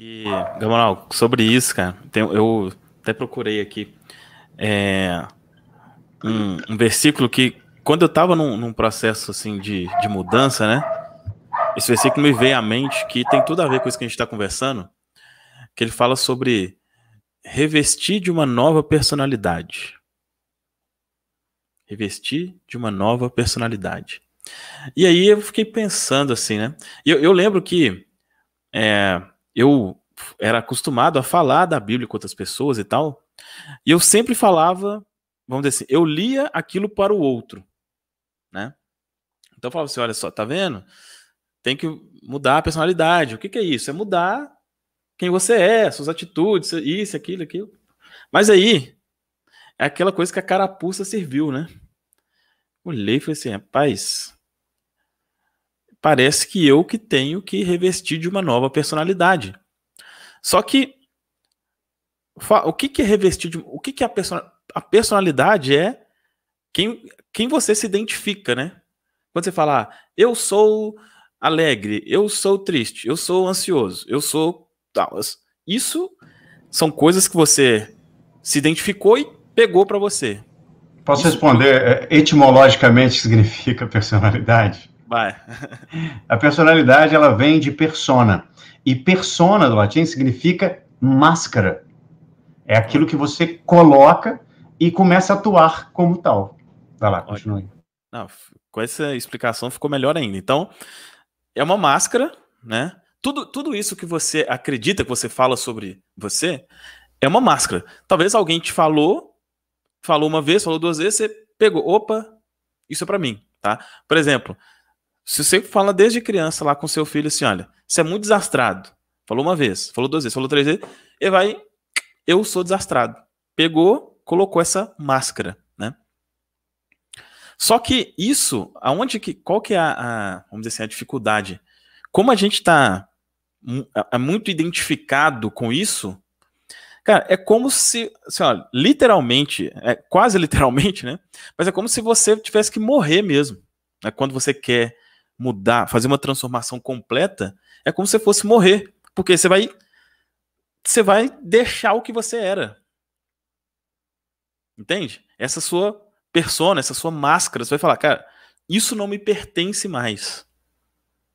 E, Gamal, sobre isso, cara, tem, eu até procurei aqui é, um, um, versículo que, quando eu tava num, num processo, assim, de, de mudança, né? Esse versículo me veio à mente que tem tudo a ver com isso que a gente está conversando, que ele fala sobre revestir de uma nova personalidade. Revestir de uma nova personalidade. E aí eu fiquei pensando assim, né? Eu, eu lembro que é, eu era acostumado a falar da Bíblia com outras pessoas e tal, e eu sempre falava, vamos dizer assim, eu lia aquilo para o outro, né? Então eu falava assim, olha só, tá vendo? Tem que mudar a personalidade. O que, que é isso? É mudar quem você é, suas atitudes, isso, aquilo, aquilo. Mas aí, é aquela coisa que a carapuça serviu, né? Olhei e falei assim, rapaz, parece que eu que tenho que revestir de uma nova personalidade. Só que o que, é revestir de, o que, que é a, personalidade? a personalidade é quem, quem você se identifica, né? Quando você fala, ah, eu sou alegre, eu sou triste, eu sou ansioso, eu sou tal. Isso são coisas que você se identificou e pegou para você. Posso responder é, etimologicamente significa personalidade? Vai. A personalidade, ela vem de persona. E persona, do latim, significa máscara. É aquilo que você coloca e começa a atuar como tal. Vai lá, continue. Não, com essa explicação ficou melhor ainda. Então, é uma máscara, né? Tudo, tudo isso que você acredita que você fala sobre você é uma máscara. Talvez alguém te falou, falou uma vez, falou duas vezes, você pegou, opa, isso é para mim, tá? Por exemplo, se você fala desde criança lá com seu filho assim, olha, você é muito desastrado. Falou uma vez, falou duas vezes, falou três vezes, e vai, eu sou desastrado. Pegou, colocou essa máscara, né? Só que isso, aonde que, qual que é a, a vamos dizer assim, a dificuldade? Como a gente está é, é muito identificado com isso, cara, é como se, assim, olha, literalmente, é quase literalmente, né? Mas é como se você tivesse que morrer mesmo. Né? Quando você quer mudar, fazer uma transformação completa, é como se você fosse morrer, porque você vai você vai deixar o que você era. Entende? Essa sua persona, essa sua máscara, você vai falar, cara, isso não me pertence mais.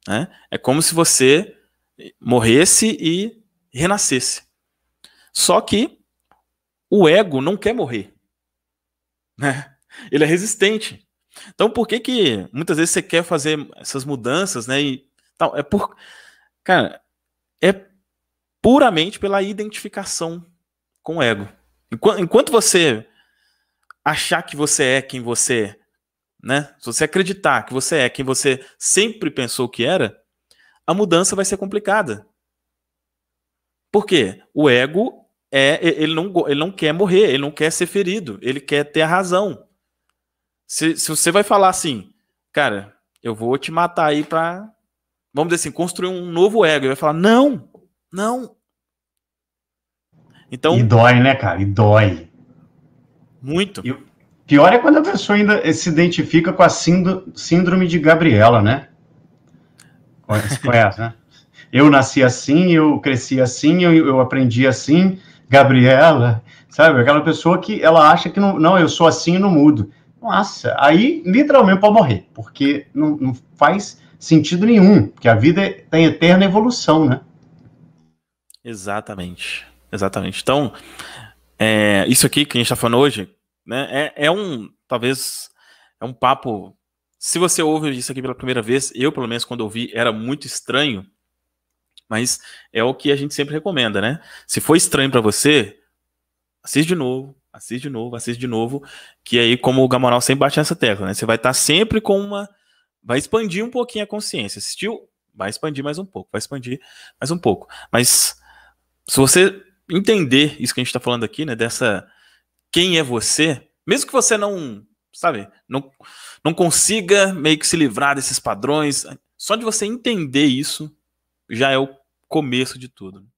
Né? É como se você morresse e renascesse. Só que o ego não quer morrer. Né? Ele é resistente. Então, por que que muitas vezes você quer fazer essas mudanças, né? E tal? É por. Cara, é puramente pela identificação com o ego. Enquanto, enquanto você achar que você é quem você é, né? Se você acreditar que você é quem você sempre pensou que era, a mudança vai ser complicada. Por quê? O ego é ele não, ele não quer morrer, ele não quer ser ferido, ele quer ter a razão. Se, se você vai falar assim, cara, eu vou te matar aí pra, vamos dizer assim, construir um novo ego, ele vai falar, não, não. Então, e dói, né, cara? E dói. Muito. E pior é quando a pessoa ainda se identifica com a síndrome de Gabriela, né? conhece, né? Eu nasci assim, eu cresci assim, eu, eu aprendi assim, Gabriela, sabe? Aquela pessoa que ela acha que não, não eu sou assim e não mudo. Nossa, aí literalmente para morrer, porque não, não faz sentido nenhum, porque a vida tem tá eterna evolução, né? Exatamente, exatamente. Então, é, isso aqui que a gente está falando hoje, né, é, é um, talvez, é um papo. Se você ouve isso aqui pela primeira vez, eu, pelo menos, quando ouvi, era muito estranho, mas é o que a gente sempre recomenda, né? Se for estranho para você, assiste de novo, assiste de novo, assiste de novo, que aí, como o Gamoral sempre bate nessa tecla, né? Você vai estar tá sempre com uma. Vai expandir um pouquinho a consciência. Assistiu? Vai expandir mais um pouco, vai expandir mais um pouco. Mas se você entender isso que a gente está falando aqui, né? Dessa quem é você, mesmo que você não, sabe, não, não consiga meio que se livrar desses padrões, só de você entender isso já é o começo de tudo.